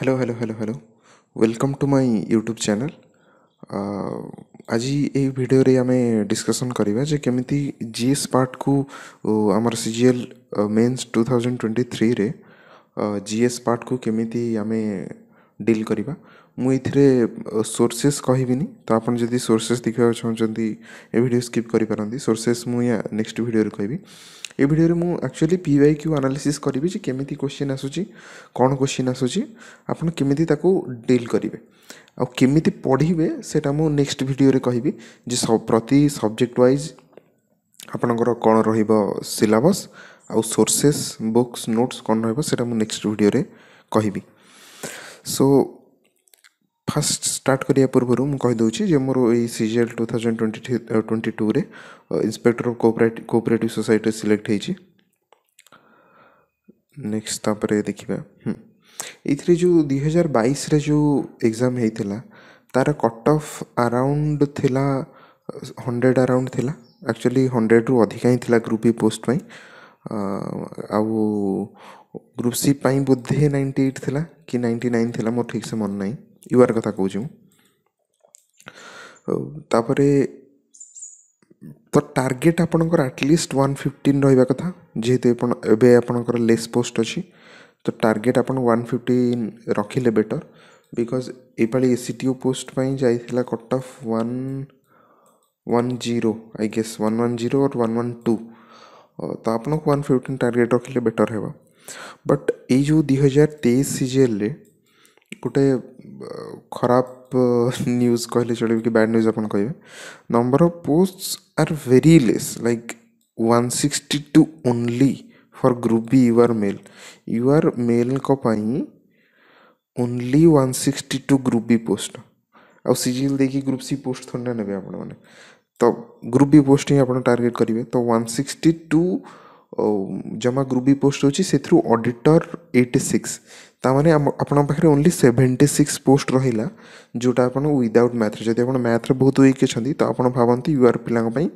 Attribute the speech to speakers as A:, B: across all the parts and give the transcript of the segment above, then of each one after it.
A: Hello hello hello hello welcome to my YouTube channel आज ये आम डिस्कसन करवा केमी जि पार्ट को आम CGL mains two thousand twenty three जि पार्ट को केमी आम डिल करवा ମୁଁ ଏଇଥିରେ ସୋର୍ସେସ୍ କହିବିନି ତ ଆପଣ ଯଦି ସୋର୍ସେସ୍ ଦେଖିବାକୁ ଚାହୁଁଛନ୍ତି ଏ ଭିଡ଼ିଓ ସ୍କିପ୍ କରିପାରନ୍ତି ସୋର୍ସେସ୍ ମୁଁ ୟା ନେକ୍ସଟ୍ ଭିଡ଼ିଓରେ କହିବି ଏ ଭିଡ଼ିଓରେ ମୁଁ actually P Y Q analysis କରିବି ଯେ କେମିତି କୋଶ୍ଚିନ୍ ଆସୁଛି କ'ଣ କୋଶ୍ଚିନ୍ ଆସୁଛି ଆପଣ କେମିତି ତାକୁ ଡିଲ୍ କରିବେ ଆଉ କେମିତି ପଢ଼ିବେ ସେଇଟା ମୁଁ ନେକ୍ସଟ୍ ଭିଡ଼ିଓରେ କହିବି ଯେ ପ୍ରତି ସବଜେକ୍ଟ ୱାଇଜ୍ ଆପଣଙ୍କର କ'ଣ ରହିବ ସିଲାବସ୍ ଆଉ ସୋର୍ସେସ୍ ବୁକ୍ସ ନୋଟ୍ସ କ'ଣ ରହିବ ସେଇଟା ମୁଁ ନେକ୍ସଟ୍ ଭିଡ଼ିଓରେ କହିବି ସୋ फास्ट स्टार्ट करिया पूर्व मुझे कहीदे मोर यही CGL two thousand twenty twenty two रे इन्स्पेक्टर कोअपरेट को सोसाइटी सिलेक्ट होती नेक्स्ट तापर देखा ये जो दुई हजार बैस रे जो एग्जाम होता तार cut off around hundred around थिला एक्चुअली हंड्रेड रु अधिका ही ग्रुप बी पोस्ट पाई आ ग्रुप सी पाई बोधे नाइंटी एट कि नाइंटी नाइन थी मोर ठीक से मन नहीं ୟୁଆର୍ କଥା କହୁଛି ମୁଁ ତାପରେ ତ ଟାର୍ଗେଟ୍ ଆପଣଙ୍କର ଆଟଲିଷ୍ଟ ୱାନ୍ ଫିଫ୍ଟିନ୍ ରହିବା କଥା ଯେହେତୁ ଆପଣ ଏବେ ଆପଣଙ୍କର ଲେସ୍ ପୋଷ୍ଟ ଅଛି ତ ଟାର୍ଗେଟ୍ ଆପଣ ୱାନ୍ ଫିଫ୍ଟିନ୍ ରଖିଲେ ବେଟର୍ ବିକଜ୍ ଏଇପାଳି A C T O post ପାଇଁ ଯାଇଥିଲା cut off one one zero I guess one one zero or one one two ତ ଆପଣଙ୍କୁ ୱାନ୍ ଫିଫ୍ଟିନ୍ ଟାର୍ଗେଟ୍ ରଖିଲେ ବେଟର୍ ହେବ ବଟ୍ ଏଇ ଯେଉଁ ଦୁଇ ହଜାର ତେଇଶ ସିଜିଏଲ୍ରେ ଗୋଟେ ଖରାପ ନ୍ୟୁଜ୍ କହିଲେ ଚଳିବ କି ବ୍ୟାଡ଼୍ ନ୍ୟୁଜ୍ ଆପଣ କହିବେ number of post are very less like one sixty two only for group B U R male U R ମେଲ୍ଙ୍କ ପାଇଁ only one sixty two group B post ଆଉ ସିଜିଏଲ୍ ଦେଇକି ଗ୍ରୁପ୍ ସି ପୋଷ୍ଟ ଥଣ୍ଡା ନେବେ ଆପଣମାନେ ତ ଗ୍ରୁପ୍ ବି ପୋଷ୍ଟ ହିଁ ଆପଣ ଟାର୍ଗେଟ୍ କରିବେ ତ ୱାନ୍ ସିକ୍ସଟି ଟୁ ଜମାଗୃବି ପୋଷ୍ଟ ହେଉଛି ସେଥିରୁ ଅଡ଼ିଟର୍ ଏଇଟି ସିକ୍ସ ତା'ମାନେ ଆପଣଙ୍କ ପାଖରେ ଓନ୍ଲି ସେଭେଣ୍ଟି ସିକ୍ସ ପୋଷ୍ଟ ରହିଲା ଯେଉଁଟା ଆପଣ ୱିଦାଉଟ୍ ମ୍ୟାଥ୍ରେ ଯଦି ଆପଣ ମ୍ୟାଥ୍ରେ ବହୁତ ୱିକ୍ ଅଛନ୍ତି ତ ଆପଣ ଭାବନ୍ତି ୟୁ ଆର୍ ପିଲାଙ୍କ ପାଇଁ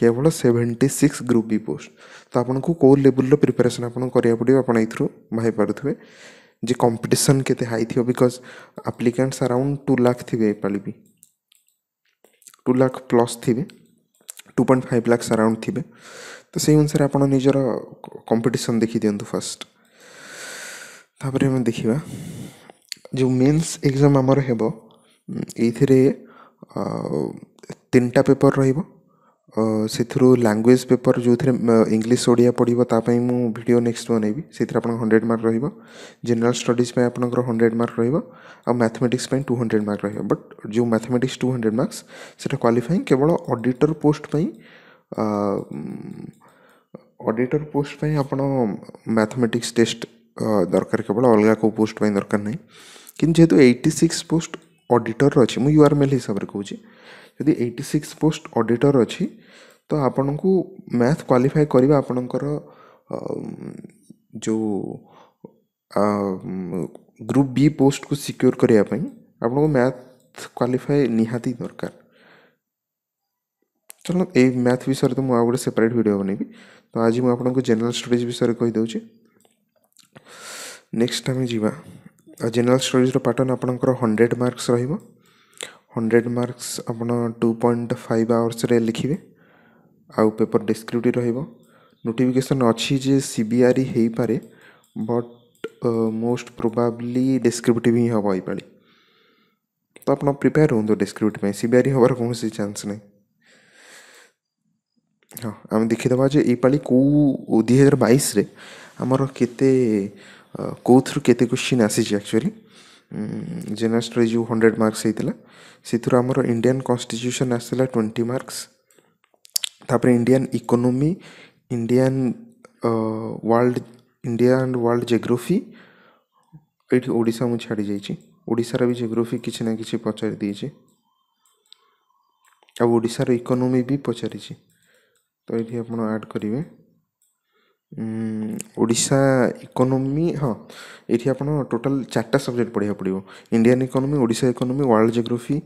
A: କେବଳ seventy six group B post ତ ଆପଣଙ୍କୁ କେଉଁ ଲେବୁଲ୍ର ପ୍ରିପାରେସନ୍ ଆପଣଙ୍କୁ କରିବାକୁ ପଡ଼ିବ ଆପଣ ଏଇଥିରୁ ଭାବିପାରୁଥିବେ ଯେ କମ୍ପିଟିସନ୍ କେତେ ହାଇ ଥିବ because applicants around two lakh ଥିବେ ଏପାଳି ବି ଟୁ ଲାଖ୍ ପ୍ଲସ୍ ଥିବେ two point five lakhs around ଥିବେ ତ ସେଇ ଅନୁସାରେ ଆପଣ ନିଜର କମ୍ପିଟିସନ୍ ଦେଖିଦିଅନ୍ତୁ ଫାଷ୍ଟ ତାପରେ ଆମେ ଦେଖିବା ଯେଉଁ ମେନ୍ସ ଏକ୍ଜାମ୍ ଆମର ହେବ ଏଇଥିରେ ତିନିଟା ପେପର୍ ରହିବ से लांगुएज पेपर जो थे इंग्लीश ओडिया पढ़ाई मुझे भिड नेक्स्ट बनैबी से आप हंड्रेड मार्क रोक जेनराल स्टडीज आप हंड्रेड मार्क रो मैथमेटिक्स टू हंड्रेड मार्क रोज बट जो मैथमेटिक्स टू हंड्रेड मार्क्स से क्वाफाइंग केवल अडिटर पोस्ट अडिटर पोस्ट आप मैथमेटिक्स टेस्ट दरकार केवल अलग कौ पोस्ट दरकार नहीं कि जेहेतु एट्टी सिक्स पोस्ट अडिटर अच्छे मुझे यूआरमेल हिसाब से कहूँ यदि एट्टी सिक्स पोस्ट अडिटर अच्छी तो आपन को मैथ क्वाफाए करवा आपण जो ग्रुप बी पोस्ट को सिक्योर करने आपण मैथ क्वाफाए नि दरकार चल ए मैथ विषय तो मुझे गोटे सेपरेट भिड बन तो आज मुझे को जनरल स्टडीज विषय कहीदे नेक्स्ट आम जा जेनेल स्टडीज पैटर्न आपंकर हंड्रेड मार्क्स रहा ହଣ୍ଡ୍ରେଡ଼ ମାର୍କସ୍ ଆପଣ ଟୁ ପଏଣ୍ଟ ଫାଇଭ୍ ଆୱାର୍ସରେ ଲେଖିବେ ଆଉ ପେପର୍ ଡେସ୍କ୍ରିପ୍ଟିଭ୍ ରହିବ ନୋଟିଫିକେସନ୍ ଅଛି ଯେ ସି ବି ଆର୍ ଇ ହେଇପାରେ ବଟ୍ ମୋଷ୍ଟ ପ୍ରୋବାବ୍ଲି ଡେସ୍କ୍ରିପ୍ଟିଭ୍ ହିଁ ହେବ ଏଇପାଳି ତ ଆପଣ ପ୍ରିପେୟାର ହୁଅନ୍ତୁ ଡେସ୍କ୍ରିପ୍ଟ ପାଇଁ ସି ବି ଆର୍ ଇ ହେବାର କୌଣସି ଚାନ୍ସ ନାହିଁ ହଁ ଆମେ ଦେଖିଦେବା ଯେ ଏଇପାଳି କେଉଁ ଦୁଇ ହଜାର ବାଇଶରେ ଆମର କେତେ କେଉଁଥିରୁ କେତେ କୋଶ୍ଚିନ୍ ଆସିଛି ଆକ୍ଚୁଆଲି ଜେନେଷ୍ଟ୍ରେ ଯେଉଁ ହଣ୍ଡ୍ରେଡ଼ ମାର୍କସ୍ ହେଇଥିଲା ସେଥିରୁ ଆମର ଇଣ୍ଡିଆନ୍ କନଷ୍ଟିଚ୍ୟୁସନ୍ ଆସିଥିଲା ଟ୍ୱେଣ୍ଟି ମାର୍କସ୍ ତାପରେ Indian economy Indian world India and world geography ଏଇଠି ଓଡ଼ିଶା ମୁଁ ଛାଡ଼ି ଯାଇଛି ଓଡ଼ିଶାର ବି ଜିଓଗ୍ରାଫି କିଛି ନା କିଛି ପଚାରି ଦେଇଛି ଆଉ ଓଡ଼ିଶାର ଇକୋନୋମି ବି ପଚାରିଛି ତ ଏଇଠି ଆପଣ ଆଡ଼୍ କରିବେ ଓଡ଼ିଶା ଇକୋନୋମି ହଁ ଏଇଠି ଆପଣ ଟୋଟାଲ୍ ଚାରିଟା ସବଜେକ୍ଟ ପଢ଼ିବାକୁ ପଡ଼ିବ Indian economy Odisha economy world geography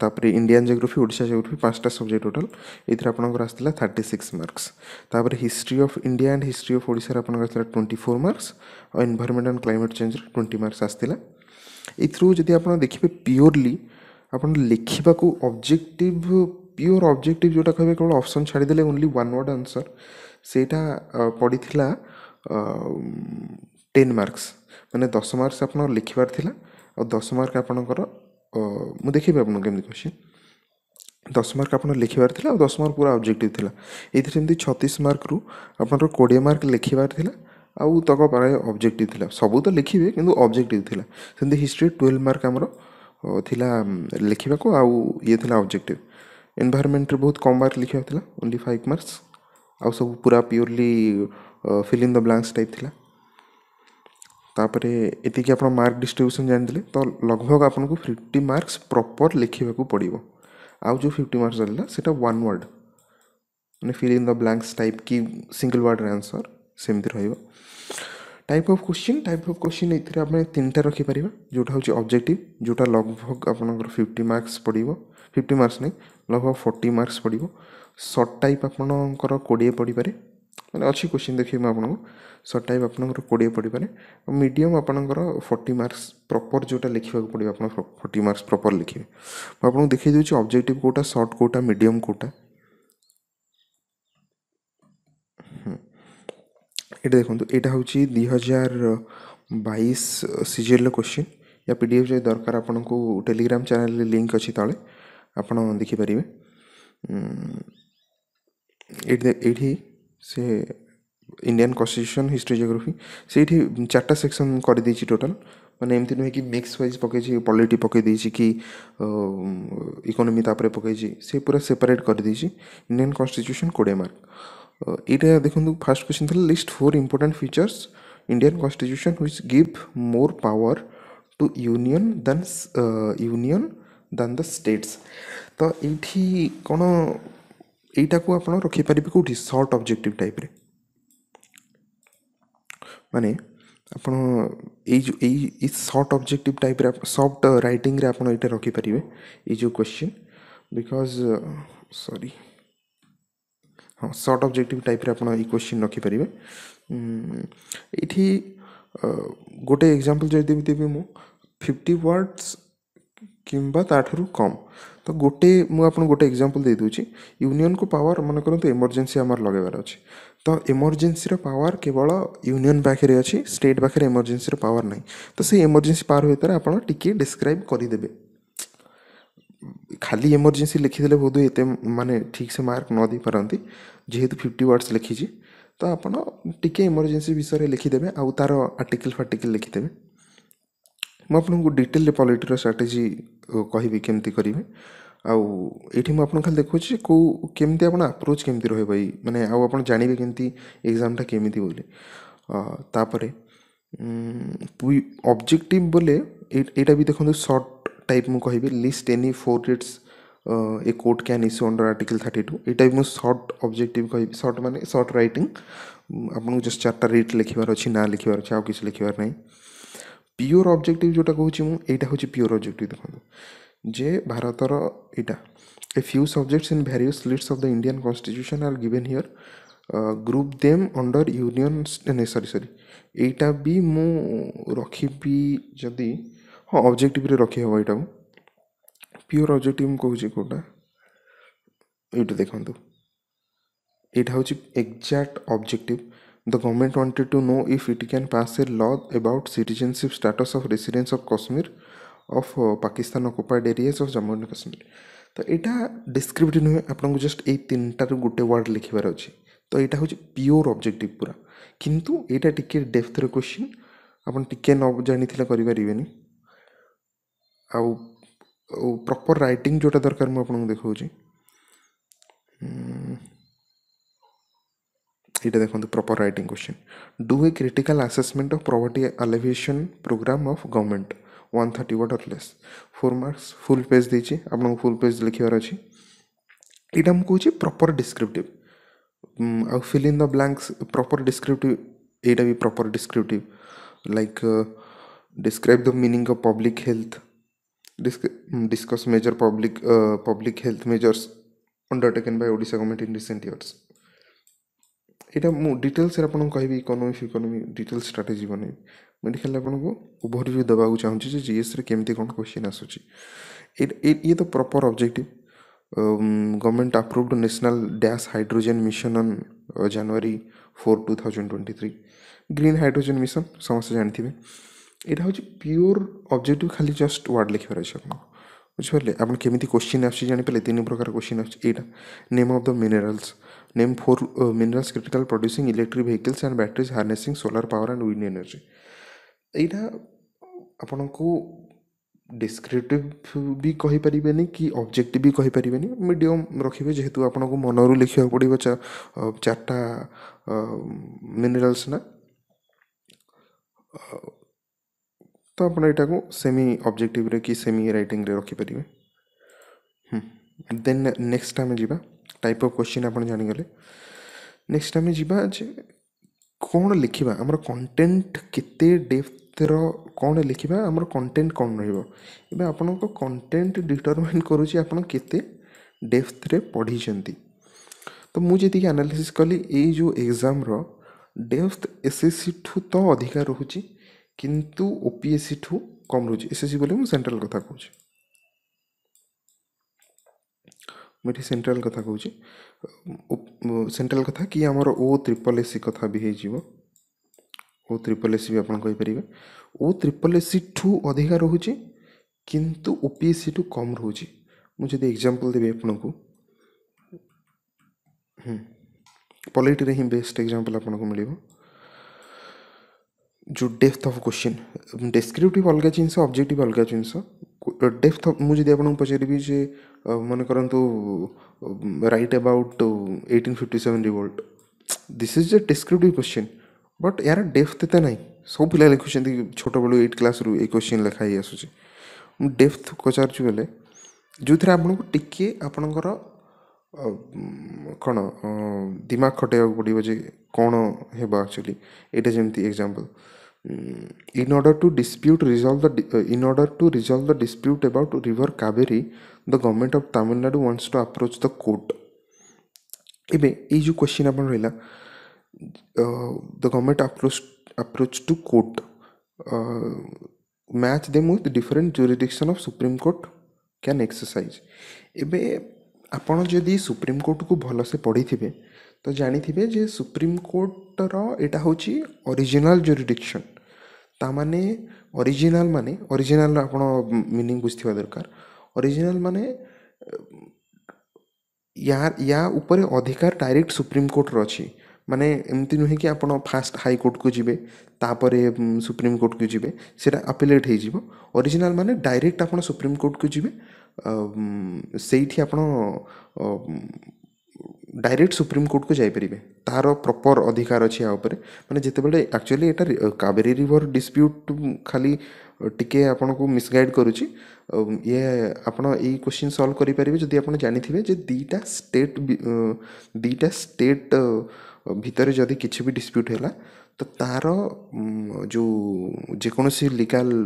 A: ତା'ପରେ ଇଣ୍ଡିଆନ୍ ଜିଓଗ୍ରାଫି ଓଡ଼ିଶା ଜିଓଗ୍ରାଫି ପାଞ୍ଚଟା ସବଜେକ୍ଟ ଟୋଟାଲ୍ ଏଇଥିରେ ଆପଣଙ୍କର ଆସିଥିଲା ଥାର୍ଟି ସିକ୍ସ ମାର୍କସ୍ ତା'ପରେ history of India and history of ଓଡ଼ିଶାରେ ଆପଣଙ୍କର ଆସିଥିଲା ଟ୍ୱେଣ୍ଟି ଫୋର୍ ମାର୍କସ୍ ଆଉ ଏନ୍ଭାରମେଣ୍ଟ ଆଣ୍ଡ କ୍ଲାଇମେଟ୍ ଚେଞ୍ଜରେ ଟ୍ୱେଣ୍ଟି ମାର୍କସ୍ ଆସିଥିଲା ଏଇଥିରୁ ଯଦି ଆପଣ ଦେଖିବେ ପିଓରଲି ଆପଣ ଲେଖିବାକୁ ଅବଜେକ୍ଟିଭ୍ ପିଓର ଅବଜେକ୍ଟିଭ୍ ଯେଉଁଟା କହିବେ କେବଳ ଅପସନ୍ ଛାଡ଼ିଦେଲେ ଓନ୍ଲି ୱାନ୍ ୱାର୍ଡ଼ ଆନ୍ସର୍ ସେଇଟା ପଡ଼ିଥିଲା ଟେନ୍ ମାର୍କସ୍ ମାନେ ଦଶ ମାର୍କସ୍ ଆପଣଙ୍କର ଲେଖିବାର ଥିଲା ଆଉ ଦଶ ମାର୍କ ଆପଣଙ୍କର ମୁଁ ଦେଖିବି ଆପଣଙ୍କୁ କେମିତି କୋଶ୍ଚିନ୍ ଦଶ ମାର୍କ ଆପଣ ଲେଖିବାର ଥିଲା ଆଉ ଦଶ ମାର୍କ ପୁରା ଅବଜେକ୍ଟିଭ୍ ଥିଲା ଏଇଥିରେ ଯେମିତି ଛତିଶ ମାର୍କରୁ ଆପଣଙ୍କର କୋଡ଼ିଏ ମାର୍କ ଲେଖିବାର ଥିଲା ଆଉ ତକ ପ୍ରାୟ ଅବଜେକ୍ଟିଭ୍ ଥିଲା ସବୁ ତ ଲେଖିବେ କିନ୍ତୁ ଅବଜେକ୍ଟିଭ୍ ଥିଲା ସେମିତି ହିଷ୍ଟ୍ରି ଟୁଏଲ୍ଭ ମାର୍କ ଆମର ଥିଲା ଲେଖିବାକୁ ଆଉ ଇଏ ଥିଲା ଅବଜେକ୍ଟିଭ୍ ଏନ୍ଭାରମେଣ୍ଟରେ ବହୁତ କମ୍ ମାର୍କ ଲେଖିବାର ଥିଲା ଓନ୍ଲି ଫାଇଭ୍ ମାର୍କସ୍ ଆଉ ସବୁ ପୁରା purely fill in the blanks type ଥିଲା ତାପରେ ଏତିକି ଆପଣ ମାର୍କ ଡିଷ୍ଟ୍ରିବ୍ୟୁସନ୍ ଜାଣିଥିଲେ ତ ଲଗଭଗ ଆପଣଙ୍କୁ ଫିଫ୍ଟି ମାର୍କସ୍ ପ୍ରପର୍ ଲେଖିବାକୁ ପଡ଼ିବ ଆଉ ଯେଉଁ ଫିଫ୍ଟି ମାର୍କସ୍ ରହିଲା ସେଇଟା ୱାନ୍ ୱାର୍ଡ଼ ମାନେ fill in the blanks type କି ସିଙ୍ଗଲ୍ ୱାର୍ଡ଼ର ଆନ୍ସର୍ ସେମିତି ରହିବ type of question type of question ଏଥିରେ ଆମେ ତିନିଟା ରଖିପାରିବା ଯେଉଁଟା ହେଉଛି ଅବଜେକ୍ଟିଭ୍ ଯେଉଁଟା ଲଗଭଗ ଆପଣଙ୍କର ଫିଫ୍ଟି ମାର୍କସ୍ ପଡ଼ିବ ଫିଫ୍ଟି ମାର୍କସ୍ ନାହିଁ ଲଗଭଗ ଫର୍ଟି ମାର୍କସ୍ ପଡ଼ିବ ସର୍ଟ ଟାଇପ୍ ଆପଣଙ୍କର କୋଡ଼ିଏ ପଡ଼ିପାରେ ମାନେ ଅଛି କୋଶ୍ଚିନ୍ ଦେଖେଇବି ମୁଁ ଆପଣଙ୍କୁ ସର୍ଟ ଟାଇପ୍ ଆପଣଙ୍କର କୋଡ଼ିଏ ପଡ଼ିପାରେ ମିଡ଼ିୟମ୍ ଆପଣଙ୍କର ଫର୍ଟି ମାର୍କସ୍ ପ୍ରପର୍ ଯେଉଁଟା ଲେଖିବାକୁ ପଡ଼ିବ ଆପଣ ଫର୍ଟି ମାର୍କସ୍ ପ୍ରପର୍ ଲେଖିବେ ମୁଁ ଆପଣଙ୍କୁ ଦେଖେଇ ଦେଉଛି ଅବଜେକ୍ଟିଭ୍ କେଉଁଟା ସର୍ଟ କେଉଁଟା ମିଡ଼ିୟମ୍ କେଉଁଟା এটা দেখুন এটা হচ্ছে দুই হাজার বাইশ সিজিএল কোশ্চিন या पी डी एफ जदि दरकार आपको टेलीग्राम चैनल लिंक अच्छी तले आप देखिपर ଏଇଠି ଏଇଠି ସେ ଇଣ୍ଡିଆନ୍ କନଷ୍ଟିଚ୍ୟୁସନ୍ ହିଷ୍ଟ୍ରି ଜିଓଗ୍ରାଫି ସେଇଠି ଚାରିଟା ସେକ୍ସନ୍ କରିଦେଇଛି ଟୋଟାଲ୍ ମାନେ ଏମିତି ନୁହେଁ କି ମିକ୍ସ ୱାଇଜ୍ ପକେଇଛି ପଲିଟି ପକେଇ ଦେଇଛି କି ଇକୋନୋମି ତା'ପରେ ପକେଇଛି ସେ ପୁରା ସେପାରେଟ୍ କରିଦେଇଛି ଇଣ୍ଡିଆନ୍ କନଷ୍ଟିଚ୍ୟୁସନ୍ କୋଡ଼ିଏ ମାର୍କ ଏଇଟା ଦେଖନ୍ତୁ ଫାର୍ଷ୍ଟ କ୍ୱେଶ୍ଚିନ୍ ଥିଲା list four important features Indian constitution which give more power to union then union then the states ତ ଏଇଠି କ'ଣ ଏଇଟାକୁ ଆପଣ ରଖିପାରିବେ କେଉଁଠି ସର୍ଟ ଅବଜେକ୍ଟିଭ୍ ଟାଇପ୍ରେ ମାନେ ଆପଣ ଏଇ ଯେଉଁ ଏଇ ଏଇ ସର୍ଟ ଅବଜେକ୍ଟିଭ୍ ଟାଇପ୍ରେ ସଫ୍ଟ ରାଇଟିଂରେ ଆପଣ ଏଇଟା ରଖିପାରିବେ ଏଇ ଯେଉଁ କ୍ୱେଶ୍ଚିନ୍ ବିକଜ୍ ସରି ହଁ ସର୍ଟ ଅବଜେକ୍ଟିଭ୍ ଟାଇପ୍ରେ ଆପଣ ଏଇ କ୍ୱେଶ୍ଚିନ୍ ରଖିପାରିବେ ଏଇଠି ଗୋଟେ ଏକ୍ଜାମ୍ପଲ୍ ଯଦି ଦେବି ମୁଁ ଫିଫ୍ଟି ୱାର୍ଡ଼ସ୍ କିମ୍ବା ତା'ଠାରୁ କମ୍ तो गोटे मुझे गोटे एग्जाम्पल दे दूँ यूनियन को पावर मन करूँ इमरजेन्सी आम लगेबार अच्छे तो इमरजेन्सी पावर केवल यूनियन पाखे अच्छे स्टेट पाखे एमरजेन्सी पावर ना तो से इमरजेन्सी पावर भेतर आप डिस्क्राइब करदे खाली एमरजेन्सी लिखीदे बोध एत मानते ठीक से मार्क न दे पारती जीतु फिफ्टी वार्डस लिखी तो आपे एमरजेन्सी विषय में लिखीदे आर आर्टिकल फार्टिकल लिखीदे मुझे डिटेल पॉलिटिकल स्ट्राटेजी कहबी केमती करें ଆଉ ଏଇଠି ମୁଁ ଆପଣଙ୍କୁ ଖାଲି ଦେଖାଉଛି କେଉଁ କେମିତି ଆପଣ ଆପ୍ରୋଚ୍ କେମିତି ରହିବ ଭାଇ ମାନେ ଆଉ ଆପଣ ଜାଣିବେ କେମିତି ଏଗ୍ଜାମ୍ଟା କେମିତି ବୋଲି ତା'ପରେ ଅବଜେକ୍ଟିଭ୍ ବୋଲେ ଏଇଟା ବି ଦେଖନ୍ତୁ ସର୍ଟ ଟାଇପ୍ ମୁଁ କହିବି list any four dates a court can issue under article thirty two ଏଇଟା ବି ମୁଁ ସର୍ଟ ଅବଜେକ୍ଟିଭ କହିବି ସର୍ଟ ମାନେ ସର୍ଟ ରାଇଟିଂ ଆପଣଙ୍କୁ ଜଷ୍ଟ ଚାରିଟା ରେଟ୍ ଲେଖିବାର ଅଛି ନାଁ ଲେଖିବାର ଅଛି ଆଉ କିଛି ଲେଖିବାର ନାହିଁ ପିଓର ଅବଜେକ୍ଟିଭ ଯେଉଁଟା କହୁଛି ମୁଁ ଏଇଟା ହେଉଛି ପିଓର ଅବଜେକ୍ଟିଭ୍ ଦେଖନ୍ତୁ ଯେ ଭାରତର ଏଇଟା a few subjects in various lists of the Indian constitution are given here group them under union ନାଇଁ ସରି ସରି ଏଇଟା ବି ମୁଁ ରଖିବି ଯଦି ହଁ ଅବଜେକ୍ଟିଭ୍ରେ ରଖିହେବ ଏଇଟାକୁ ପିଓର୍ ଅବଜେକ୍ଟିଭ୍ ମୁଁ କହୁଛି କେଉଁଟା ଏଇଟା ଦେଖନ୍ତୁ ଏଇଟା ହେଉଛି exact objective the government wanted to know if it can pass a law about citizenship status of residence of Kashmir of Pakistan occupied areas of Jammu and Kashmir ତ ଏଇଟା ଡେସ୍କ୍ରିପ୍ଟିଭ୍ ନୁହେଁ ଆପଣଙ୍କୁ ଜଷ୍ଟ ଏଇ ତିନିଟାରୁ ଗୋଟେ ୱାର୍ଡ଼ ଲେଖିବାର ଅଛି ତ ଏଇଟା ହେଉଛି ପିଓର୍ ଅବଜେକ୍ଟିଭ୍ ପୁରା କିନ୍ତୁ ଏଇଟା ଟିକେ ଡେପ୍ଥରେ କୋଶ୍ଚିନ୍ ଆପଣ ଟିକେ ନ ଜାଣିଥିଲେ କରିପାରିବେନି ଆଉ ପ୍ରପର୍ ରାଇଟିଂ ଯେଉଁଟା ଦରକାର ମୁଁ ଆପଣଙ୍କୁ ଦେଖାଉଛି এইটা দেখুন proper writing question do a critical assessment of poverty alleviation programme of government one thirty words or less four marks full page देखिए आप फुल पेज लिखबार अच्छी यहाँ मुझे proper descriptive fill in the blanks proper descriptive यहाँ भी proper descriptive like describe the meaning of public health discuss major public public health measures undertaken by Odisha government in recent years ଏଇଟା ମୁଁ ଡିଟେଲ୍ସରେ ଆପଣଙ୍କୁ କହିବି ଇକୋନୋମିକ୍ସ ଫିକୋନୋମି ଡିଟେଲ୍ସ ଷ୍ଟ୍ରାଟେଜି ବନେଇବି ମେଡ଼ିକାଲରେ ଆପଣଙ୍କୁ overview ଦେବାକୁ ଚାହୁଁଛି ଯେ ଜିଏସ୍ରେ କେମିତି କ'ଣ କୋଶ୍ଚିନ୍ ଆସୁଛି ଇଏ ତ proper objective government approved national dash hydrogen mission on January four two thousand twenty three green hydrogen mission ସମସ୍ତେ ଜାଣିଥିବେ ଏଇଟା ହେଉଛି ପିଓର୍ ଅବଜେକ୍ଟିଭ୍ ଖାଲି ଜଷ୍ଟ ୱାର୍ଡ଼ ଲେଖିବାର ଅଛି ଆପଣଙ୍କୁ ବୁଝିପାରିଲେ ଆପଣ କେମିତି କୋଶ୍ଚିନ୍ ଆସୁଛି ଜାଣିପାରିଲେ ତିନି ପ୍ରକାର କୋଶ୍ଚିନ୍ ଆସୁଛି ଏଇଟା name of the minerals name four uh, minerals critical producing electric vehicles and batteries harnessing solar power and wind energy ଏଇଟା ଆପଣଙ୍କୁ ଡିସ୍କ୍ରିପ୍ଟିଭ୍ ବି କହିପାରିବେନି କି ଅବଜେକ୍ଟିଭ୍ ବି କହିପାରିବେନି ମିଡ଼ିୟମ୍ ରଖିବେ ଯେହେତୁ ଆପଣଙ୍କୁ ମନରୁ ଲେଖିବାକୁ ପଡ଼ିବ ଚାରିଟା ମିନେରାଲ୍ସ ନା ତ ଆପଣ ଏଇଟାକୁ ସେମି ଅବଜେକ୍ଟିଭ୍ରେ କି ସେମି ରାଇଟିଂରେ ରଖିପାରିବେ ଦେନ୍ ନେକ୍ସଟ ଆମେ ଯିବା ଟାଇପ୍ ଅଫ୍ କ୍ୱେଶ୍ଚିନ୍ ଆପଣ ଜାଣିଗଲେ ନେକ୍ସଟ୍ ଆମେ ଯିବା ଯେ କ'ଣ ଲେଖିବା ଆମର କଣ୍ଟେଣ୍ଟ କେତେ ଡେପ୍ଥର କ'ଣ ଲେଖିବା ଆମର କଣ୍ଟେଣ୍ଟ କ'ଣ ରହିବ ଏବେ ଆପଣଙ୍କ କଣ୍ଟେଣ୍ଟ ଡିଟରମାଇନ୍ କରୁଛି ଆପଣ କେତେ ଡେପ୍ଥରେ ପଢ଼ିଛନ୍ତି ତ ମୁଁ ଯେତିକି ଆନାଲିସିସ୍ କଲି ଏଇ ଯେଉଁ ଏକ୍ଜାମ୍ର ଡେପ୍ଥ ଏସ୍ ଏସ୍ ସି ଠୁ ତ ଅଧିକା ରହୁଛି କିନ୍ତୁ ଓ ପି ଏସ୍ ସି ଠୁ କମ୍ ରହୁଛି ଏସ୍ ଏସ୍ ସି ବୋଲି ମୁଁ ସେଣ୍ଟ୍ରାଲ୍ କଥା କହୁଛି मुझे सेंट्रल कथा कह सेंट्रल कथा कि आम ओ त्रिपल एस सी कथा भी हो ओ त्रिपल एसी भी आपर ओ त्रिपल एस सी ठू अधिक रोचे किंतु ओपीएससी टू कम रोचे मुझे एक्जामपल देवी आपन को पलिटी हिं बेस्ट एग्जांपल एक्जामपल को मिले जो ଡେପ୍ଥ ଅଫ୍ କୋଶ୍ଚିନ୍ ଡେସ୍କ୍ରିପ୍ଟିଭ୍ ଅଲଗା ଜିନିଷ ଅବଜେକ୍ଟିଭ୍ ଅଲଗା ଜିନିଷ ଡେପ୍ଥ ଅଫ୍ ମୁଁ ଯଦି ଆପଣଙ୍କୁ ପଚାରିବି ଯେ ମନେ କରନ୍ତୁ right about eighteen fifty seven revolt this is a descriptive question but ଏହାର ଡେପ୍ଥ ଏତେ ନାହିଁ ସବୁ ପିଲା ଲେଖୁଛନ୍ତି ଛୋଟବେଳୁ ଏଇଟ୍ କ୍ଲାସ୍ରୁ ଏଇ କୋଶ୍ଚିନ୍ ଲେଖା ହେଇ ଆସୁଛି ମୁଁ ଡେପ୍ଥ ପଚାରୁଛି ବେଲେ ଯେଉଁଥିରେ ଆପଣଙ୍କୁ ଟିକିଏ ଆପଣଙ୍କର କ'ଣ ଦିମାଗ ଖଟେଇବାକୁ ପଡ଼ିବ ଯେ କ'ଣ ହେବ ଆକ୍ଚୁଆଲି ଏଇଟା ଯେମିତି example In order to dispute resolve the uh, in order to resolve the dispute about river Kaveri, the government of Tamil Nadu wants to approach the court. ebe ଏବେ ଏଇ ଯେଉଁ କ୍ୱେଶ୍ଚିନ୍ ଆପଣ ରହିଲା the government approach approach to court match them with different jurisdiction of supreme court can exercise ଏବେ ଆପଣ ଯଦି ସୁପ୍ରିମକୋର୍ଟକୁ ଭଲସେ ପଢ଼ିଥିବେ तो जाणी जे सुप्रीम कोर्टर यहाँ हूँ ओरिजिनाल जोरीडिक्शन ताने ओरिजिनाल माने ओरिजिनाल आप मिनिंग बुझे दरकार ओरिजिनाल माने यार या ऊपर अधिकार डायरेक्ट सुप्रीम कोर्टर अच्छी माने एमती नुहे कि आप फास्ट हाईकोर्ट को जी सुप्रीम कोर्ट को जी से आपिलेट ओरिजिनल माने डायरेक्ट आप सुप्रीम कोर्ट को जी से आप ଡାଇରେକ୍ଟ ସୁପ୍ରିମକୋର୍ଟକୁ ଯାଇପାରିବେ ତାହାର ପ୍ରପର୍ ଅଧିକାର ଅଛି ୟା ଉପରେ ମାନେ ଯେତେବେଳେ ଆକ୍ଚୁଆଲି ଏଇଟା କାବେରୀ ରିଭର୍ ଡିସପ୍ୟୁଟ୍ ଖାଲି ଟିକେ ଆପଣଙ୍କୁ ମିସଗାଇଡ଼୍ କରୁଛି ଇଏ ଆପଣ ଏଇ କୋଶ୍ଚିନ୍ ସଲ୍ଭ କରିପାରିବେ ଯଦି ଆପଣ ଜାଣିଥିବେ ଯେ ଦୁଇଟା ଷ୍ଟେଟ୍ ଦୁଇଟା ଷ୍ଟେଟ୍ ଭିତରେ ଯଦି କିଛି ବି ଡିସପ୍ୟୁଟ୍ ହେଲା ତ ତା'ର ଯେଉଁ ଯେକୌଣସି ଲିଗାଲ୍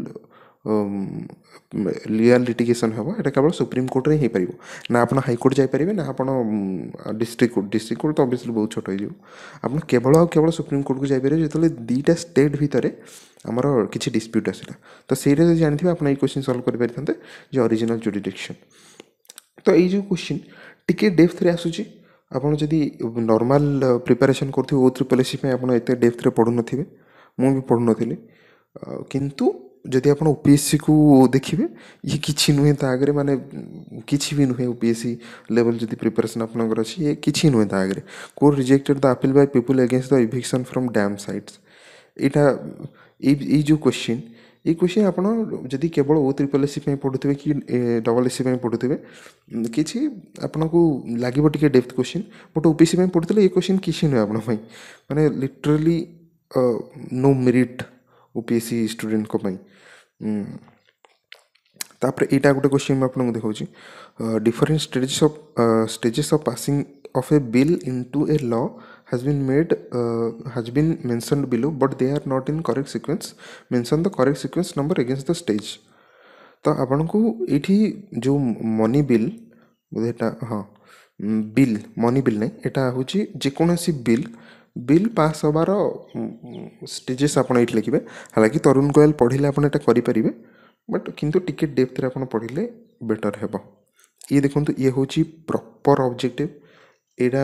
A: ଲିଗାଲ୍ ଲିଟିଗେସନ୍ ହେବ ଏଇଟା କେବଳ ସୁପ୍ରିମକୋର୍ଟରେ ହେଇପାରିବ ନା ଆପଣ ହାଇକୋର୍ଟ ଯାଇପାରିବେ ନା ଆପଣ ଡିଷ୍ଟ୍ରିକ୍ଟ କୋର୍ଟ ଡିଷ୍ଟ୍ରିକ୍ଟ କୋର୍ଟ ତ ଅବଭିୟସ୍ଲି ବହୁତ ଛୋଟ ହେଇଯିବ ଆପଣ କେବଳ ଆଉ କେବଳ ସୁପ୍ରିମକୋର୍ଟକୁ ଯାଇପାରିବେ ଯେତେବେଳେ ଦୁଇଟା ଷ୍ଟେଟ୍ ଭିତରେ ଆମର କିଛି ଡିସ୍ପ୍ୟୁଟ୍ ଆସିଲା ତ ସେଇଟା ଯଦି ଜାଣିଥିବେ ଆପଣ ଏଇ କୋଶ୍ଚିନ୍ ସଲ୍ଭ କରିପାରିଥାନ୍ତେ ଯେ ଅରିଜିନାଲ୍ ଜୁଡ଼ିଡିକ୍ସନ୍ ତ ଏଇ ଯେଉଁ କୋଶ୍ଚିନ୍ ଟିକେ ଡେପ୍ଥରେ ଆସୁଛି ଆପଣ ଯଦି ନର୍ମାଲ୍ ପ୍ରିପାରେସନ୍ କରୁଥିବେ ଓ ତ୍ରିପଲ୍ ଏସି ପାଇଁ ଆପଣ ଏତେ ଡେପ୍ଥରେ ପଢ଼ୁନଥିବେ ମୁଁ ବି ପଢ଼ୁନଥିଲି କିନ୍ତୁ ଯଦି ଆପଣ ଓ ପି ଏସ୍ ସି କୁ ଦେଖିବେ ଇଏ କିଛି ନୁହେଁ ତା ଆଗରେ ମାନେ କିଛି ବି ନୁହେଁ ଓ ପି ଏସ୍ ସି ଲେବଲ୍ ଯଦି ପ୍ରିପାରେସନ୍ ଆପଣଙ୍କର ଅଛି ଇଏ କିଛି ନୁହେଁ ତା ଆଗରେ court rejected the appeal by people against the eviction from dam sites ଏଇଟା ଏଇ ଏଇ ଯେଉଁ କ୍ୱେଶ୍ଚିନ୍ ଏଇ କ୍ୱେଶ୍ଚିନ୍ ଆପଣ ଯଦି କେବଳ ଓ ତ୍ରିପଲ୍ ଏସ୍ ସି ପାଇଁ ପଢ଼ୁଥିବେ କି ଡବଲ୍ ଏସ୍ ସି ପାଇଁ ପଢ଼ୁଥିବେ କିଛି ଆପଣଙ୍କୁ ଲାଗିବ ଟିକେ depth question but O P S C ପାଇଁ ପଢ଼ୁଥିଲେ ଏ କ୍ୱେଶ୍ଚିନ୍ କିଛି ନୁହେଁ ଆପଣଙ୍କ ପାଇଁ ମାନେ literally no merit O P S C student को पाई ତାପରେ ଏଇଟା ଗୋଟେ କ୍ୱେଶ୍ଚିନ୍ ମୁଁ ଆପଣଙ୍କୁ ଦେଖାଉଛି different stages of stages of passing of a bill into a law has been made uh, been mention mentioned but they are not not in sequence mention the the sequence sequence number against the ତ ଆପଣଙ୍କୁ ଏଇଠି ଯେଉଁ money bill ବୋଧେ ଏଇଟା ହଁ bill money bill ନାହିଁ ଏଇଟା ହେଉଛି ଯେକୌଣସି ବିଲ୍ ବିଲ୍ ପାସ୍ ହେବାର ଷ୍ଟେଜେସ୍ ଆପଣ ଏଇଠି ଲେଖିବେ ହେଲା କି ତରୁଣ ଗୋୟଲ ପଢ଼ିଲେ ଆପଣ ଏଇଟା କରିପାରିବେ ବଟ୍ କିନ୍ତୁ ଟିକେ ଡେପ୍ଥରେ ଆପଣ ପଢ଼ିଲେ ବେଟର୍ ହେବ ଇଏ ଦେଖନ୍ତୁ ଇଏ ହେଉଛି ପ୍ରପର୍ ଅବଜେକ୍ଟିଭ୍ ଏଇଟା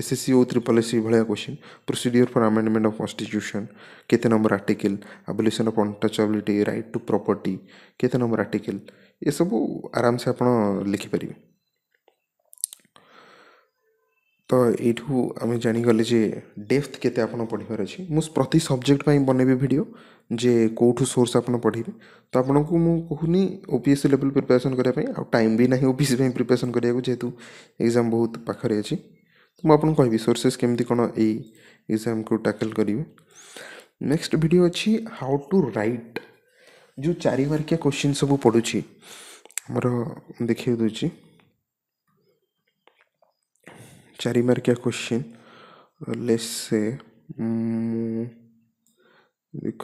A: S S C O triple S C ଭଳିଆ question procedure for amendment of constitution କେତେ number article abolition of untouchability right to property କେତେ ନମ୍ବର ଆର୍ଟିକିଲ୍ ଏସବୁ ଆରାମସେ ଆପଣ ଲେଖିପାରିବେ ເອໂຕ અમે જાણી গলে যে 뎁스 કેતે આપણો পঢ়ি રહ્યો আছি মুস પ્રતિ সাবজেক্ট পায় বনেবে ভিডিও জে কোটু সোর্স આપણો পঢ়িবে তো આપણોକୁ মু કહুনি ওপিএসসি লেভেল প্রেপરેশন কৰা পায় আৰু টাইম ବି নাই ওপিএসসি বাই প্রেপરેশন কৰি যো হেতু এগজাম বহুত পাখৰি আছে তো মই આપણો কইবি সোর্সেস কেমতে কোন এই এগজাম কো ট্যাকল কৰিব नेक्स्ट ভিডিও আছে হাউ টু রাইট যো ચാരി বৰ কে কোয়েশ্চেন সব পঢ়ুচি মৰ দেখিয়ে দিচি cherry marker question let's say um,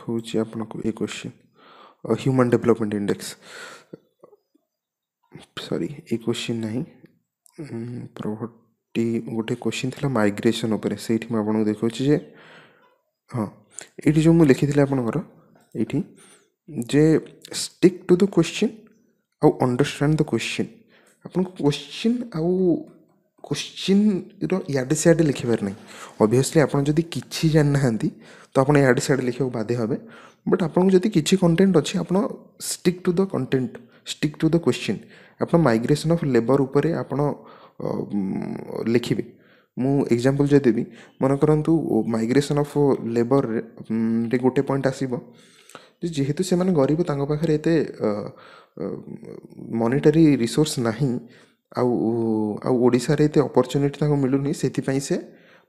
A: question human development index sorry ये क्वेश्चन ना प्रभर्टी गोटे क्वेश्चन था माइग्रेसन से आपको देखा जे हाँ ये जो मुझे लिखी थी ये जे स्टिक टू द क्वेश्चन आउ अंडरस्टैंड द क्वेश्चन आपको क्वेश्चन आउ କୋଶ୍ଚିନ୍ର ଇଆଡ଼େ ସିଆଡ଼େ ଲେଖିବାର ନାହିଁ ଅବଭିୟସ୍ଲି ଆପଣ ଯଦି କିଛି ଜାଣିନାହାନ୍ତି ତ ଆପଣ ଇଆଡ଼େ ସିଆଡ଼େ ଲେଖିବାକୁ ବାଧ୍ୟ ହେବେ ବଟ୍ ଆପଣଙ୍କୁ ଯଦି କିଛି କଣ୍ଟେଣ୍ଟ ଅଛି ଆପଣ stick to the content stick to the question ଆପଣ ମାଇଗ୍ରେସନ୍ ଅଫ୍ ଲେବର୍ ଉପରେ ଆପଣ ଲେଖିବେ ମୁଁ ଏକ୍ଜାମ୍ପଲ୍ ଯଦି ଦେବି ମନେ କରନ୍ତୁ ମାଇଗ୍ରେସନ୍ ଅଫ୍ ଲେବର୍ରେ ଗୋଟେ ପଏଣ୍ଟ ଆସିବ ଯେ ଯେହେତୁ ସେମାନେ ଗରିବ ତାଙ୍କ ପାଖରେ ଏତେ ମନିଟାରୀ ରିସୋର୍ସ ନାହିଁ ଆଉ ଆଉ ଓଡ଼ିଶାରେ ଏତେ ଅପରଚ୍ୟୁନିଟି ତାଙ୍କୁ ମିଳୁନି ସେଥିପାଇଁ ସେ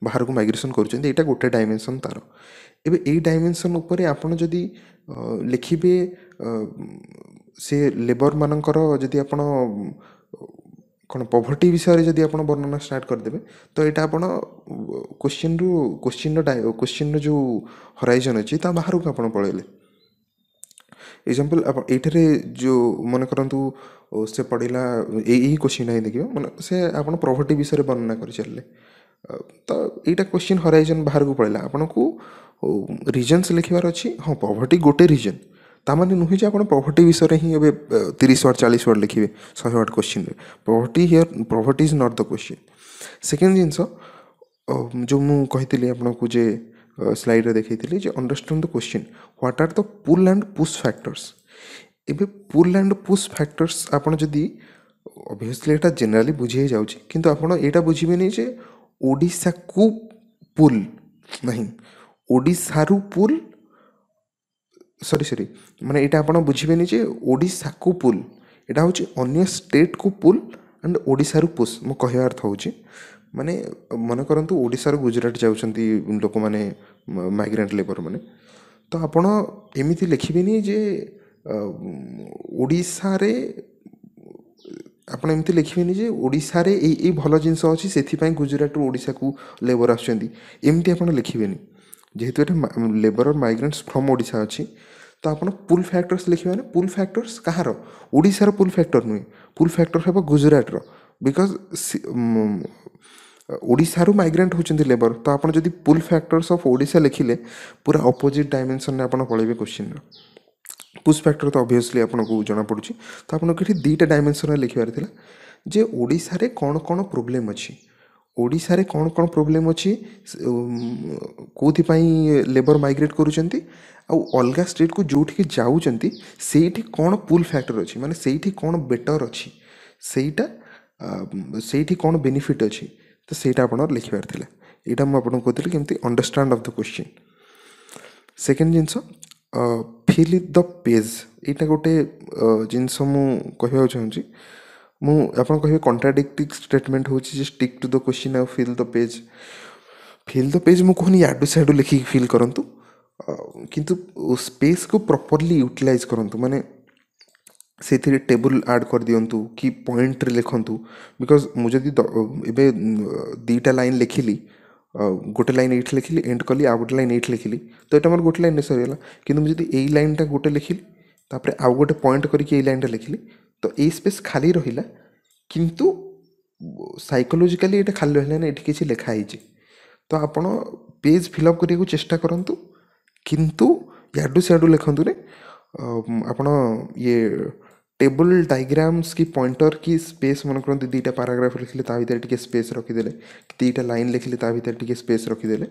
A: ବାହାରକୁ ମାଇଗ୍ରେସନ୍ କରୁଛନ୍ତି ଏଇଟା ଗୋଟେ ଡାଇମେନସନ୍ ତା'ର ଏବେ ଏଇ ଡାଇମେନସନ୍ ଉପରେ ଆପଣ ଯଦି ଲେଖିବେ ସେ ଲେବର୍ମାନଙ୍କର ଯଦି ଆପଣ କ'ଣ ପଭର୍ଟି ବିଷୟରେ ଯଦି ଆପଣ ବର୍ଣ୍ଣନା ଷ୍ଟାର୍ଟ କରିଦେବେ ତ ଏଇଟା ଆପଣ କୋଶ୍ଚିନ୍ରୁ କୋଶ୍ଚିନ୍ର କୋଶ୍ଚିନ୍ର ଯେଉଁ ହରାଇଜନ୍ ଅଛି ତା ବାହାରକୁ ଆପଣ ପଳେଇଲେ ଏକ୍ଜାମ୍ପଲ୍ ଆପଣ ଏଇଠାରେ ଯେଉଁ ମନେ କରନ୍ତୁ ସେ ପଢ଼ିଲା ଏଇ ଏଇ କୋଶ୍ଚିନ୍ଟା ହିଁ ଦେଖିବେ ମାନେ ସେ ଆପଣ ପ୍ରଭର୍ଟି ବିଷୟରେ ବର୍ଣ୍ଣନା କରିଚାଲିଲେ ତ ଏଇଟା କୋଶ୍ଚିନ୍ ହରାଇଜନ୍ ବାହାରକୁ ପଳେଇଲା ଆପଣଙ୍କୁ ରିଜନ୍ସ ଲେଖିବାର ଅଛି ହଁ ପଭର୍ଟି ଗୋଟେ ରିଜନ୍ ତା ମାନେ ନୁହେଁ ଯେ ଆପଣ ପଭର୍ଟି ବିଷୟରେ ହିଁ ଏବେ ତିରିଶ ୱାର୍ଡ଼ ଚାଳିଶ ୱାର୍ଡ଼ ଲେଖିବେ ଶହେ ୱାର୍ଡ଼ କୋଶ୍ଚିନ୍ରେ poverty here poverty is not the question second ଜିନିଷ ଯେଉଁ ମୁଁ କହିଥିଲି ଆପଣଙ୍କୁ ଯେ ସ୍ଲାଇଡ଼ରେ ଦେଖାଇଥିଲି ଯେ understand the question what are the pull and push factors ଏବେ ପୁଲ୍ ଆଣ୍ଡ ପୁସ୍ ଫ୍ୟାକ୍ଟର୍ସ ଆପଣ ଯଦି ଅଭିୟସ୍ଲି ଏଇଟା ଜେନେରାଲି ବୁଝି ହେଇଯାଉଛି କିନ୍ତୁ ଆପଣ ଏଇଟା ବୁଝିବେନି ଯେ ଓଡ଼ିଶାକୁ ପୁଲ୍ ନାହିଁ ଓଡ଼ିଶାରୁ ପୁଲ୍ ସରି ସରି ମାନେ ଏଇଟା ଆପଣ ବୁଝିବେନି ଯେ ଓଡ଼ିଶାକୁ ପୁଲ୍ ଏଇଟା ହେଉଛି ଅନ୍ୟ ଷ୍ଟେଟ୍କୁ ପୁଲ୍ ଆଣ୍ଡ ଓଡ଼ିଶାରୁ ପୁସ୍ ମୁଁ କହିବା ଅର୍ଥ ହେଉଛି ମାନେ ମନେ କରନ୍ତୁ ଓଡ଼ିଶାରୁ ଗୁଜୁରାଟ ଯାଉଛନ୍ତି ଲୋକମାନେ ମାଇଗ୍ରାଣ୍ଟ ଲେବର୍ମାନେ ତ ଆପଣ ଏମିତି ଲେଖିବେନି ଯେ ଓଡ଼ିଶାରେ ଆପଣ ଏମିତି ଲେଖିବେନି ଯେ ଓଡ଼ିଶାରେ ଏଇ ଏଇ ଭଲ ଜିନିଷ ଅଛି ସେଥିପାଇଁ ଗୁଜୁରାଟରୁ ଓଡ଼ିଶାକୁ ଲେବର୍ ଆସୁଛନ୍ତି ଏମିତି ଆପଣ ଲେଖିବେନି ଯେହେତୁ ଏଠି ଲେବର୍ ମାଇଗ୍ରାଣ୍ଟସ୍ ଫ୍ରମ୍ ଓଡ଼ିଶା ଅଛି ତ ଆପଣ ପୁଲ୍ ଫ୍ୟାକ୍ଟର୍ସ ଲେଖିବେନି ପୁଲ୍ ଫ୍ୟାକ୍ଟର୍ସ କାହାର ଓଡ଼ିଶାର ପୁଲ୍ ଫ୍ୟାକ୍ଟର୍ ନୁହେଁ ପୁଲ୍ ଫ୍ୟାକ୍ଟର୍ ହେବ ଗୁଜୁରାଟର ବିକଜ୍ ଓଡ଼ିଶାରୁ ମାଇଗ୍ରାଣ୍ଟ ହେଉଛନ୍ତି ଲେବର ତ ଆପଣ ଯଦି ପୁଲ୍ ଫ୍ୟାକ୍ଟର୍ସ ଅଫ୍ ଓଡ଼ିଶା ଲେଖିଲେ ପୁରା ଅପୋଜିଟ୍ ଡାଇମେନ୍ସନ୍ରେ ଆପଣ ପଳେଇବେ କୋଶ୍ଚିନ୍ର ପୁସ୍ ଫ୍ୟାକ୍ଟର ତ ଅଭିୟସ୍ଲି ଆପଣଙ୍କୁ ଜଣାପଡ଼ୁଛି ତ ଆପଣଙ୍କୁ ଏଠି ଦୁଇଟା ଡାଇମେନ୍ସନ୍ରେ ଲେଖିବାର ଥିଲା ଯେ ଓଡ଼ିଶାରେ କ'ଣ କ'ଣ ପ୍ରୋବ୍ଲେମ୍ ଅଛି ଓଡ଼ିଶାରେ କ'ଣ କ'ଣ ପ୍ରୋବ୍ଲେମ୍ ଅଛି କେଉଁଥିପାଇଁ ଲେବର୍ ମାଇଗ୍ରେଟ୍ କରୁଛନ୍ତି ଆଉ ଅଲଗା ଷ୍ଟେଟ୍କୁ ଯେଉଁଠିକି ଯାଉଛନ୍ତି ସେଇଠି କ'ଣ ପୁଲ୍ ଫ୍ୟାକ୍ଟର୍ ଅଛି ମାନେ ସେଇଠି କ'ଣ ବେଟର୍ ଅଛି ସେଇଟା ସେଇଠି କ'ଣ ବେନିଫିଟ୍ ଅଛି ᱥᱮᱴᱟ আপনৰ লিখি পৰি থৈলে এডা মই আপোনাক কওঁতে কিমতি understand of the question second জিনছ ফিল ইন দা পেজ এডা কোটে জিনছ মই কহি আছোঁ জি মই আপোনাক কহি কন্ট্রাডিক্টিং ষ্টেটমেন্ট হ'হি জি stick to the question or fill the page fill the page মই কোনি এডো সাইড লিকি ফিল কৰন্তু কিন্তু স্পেস কো প্ৰপৰলি ইউটিলাইজ কৰন্তু মানে ସେଥିରେ ଟେବୁଲ୍ ଆଡ଼୍ କରିଦିଅନ୍ତୁ କି ପଏଣ୍ଟରେ ଲେଖନ୍ତୁ ବିକଜ୍ ମୁଁ ଯଦି ଏବେ ଦୁଇଟା ଲାଇନ୍ ଲେଖିଲି ଗୋଟେ ଲାଇନ୍ ଏଇଠି ଲେଖିଲି ଏଣ୍ଡ କଲି ଆଉ ଗୋଟେ ଲାଇନ୍ ଏଇଠି ଲେଖିଲି ତ ଏଇଟା ମୋର ଗୋଟେ ଲାଇନ୍ରେ ସରିଗଲା କିନ୍ତୁ ମୁଁ ଯଦି ଏଇ ଲାଇନ୍ଟା ଗୋଟେ ଲେଖିଲି ତା'ପରେ ଆଉ ଗୋଟେ ପଏଣ୍ଟ କରିକି ଏଇ ଲାଇନ୍ଟା ଲେଖିଲି ତ ଏଇ ସ୍ପେସ୍ ଖାଲି ରହିଲା କିନ୍ତୁ ସାଇକୋଲୋଜିକାଲି ଏଇଟା ଖାଲି ରହିଲା ରହିଲାନି ଏଠି କିଛି ଲେଖା ହେଇଛି ତ ଆପଣ ପେଜ୍ ଫିଲ୍ଅପ୍ କରିବାକୁ ଚେଷ୍ଟା କରନ୍ତୁ କିନ୍ତୁ ୟାଡ଼ୁ ସିଆଡ଼ୁ ଲେଖନ୍ତୁନି ଆପଣ ଇଏ ଟେବୁଲ୍ ଡାଇଗ୍ରାମ୍ସ କି ପଏଣ୍ଟର କି ସ୍ପେସ୍ ମନେ କରନ୍ତୁ ଦୁଇଟା ପାରାଗ୍ରାଫ୍ ଲେଖିଲେ ତା ଭିତରେ ଟିକେ ସ୍ପେସ୍ ରଖିଦେଲେ ଦୁଇଟା ଲାଇନ୍ ଲେଖିଲେ ତା ଭିତରେ ଟିକେ ସ୍ପେସ୍ ରଖିଦେଲେ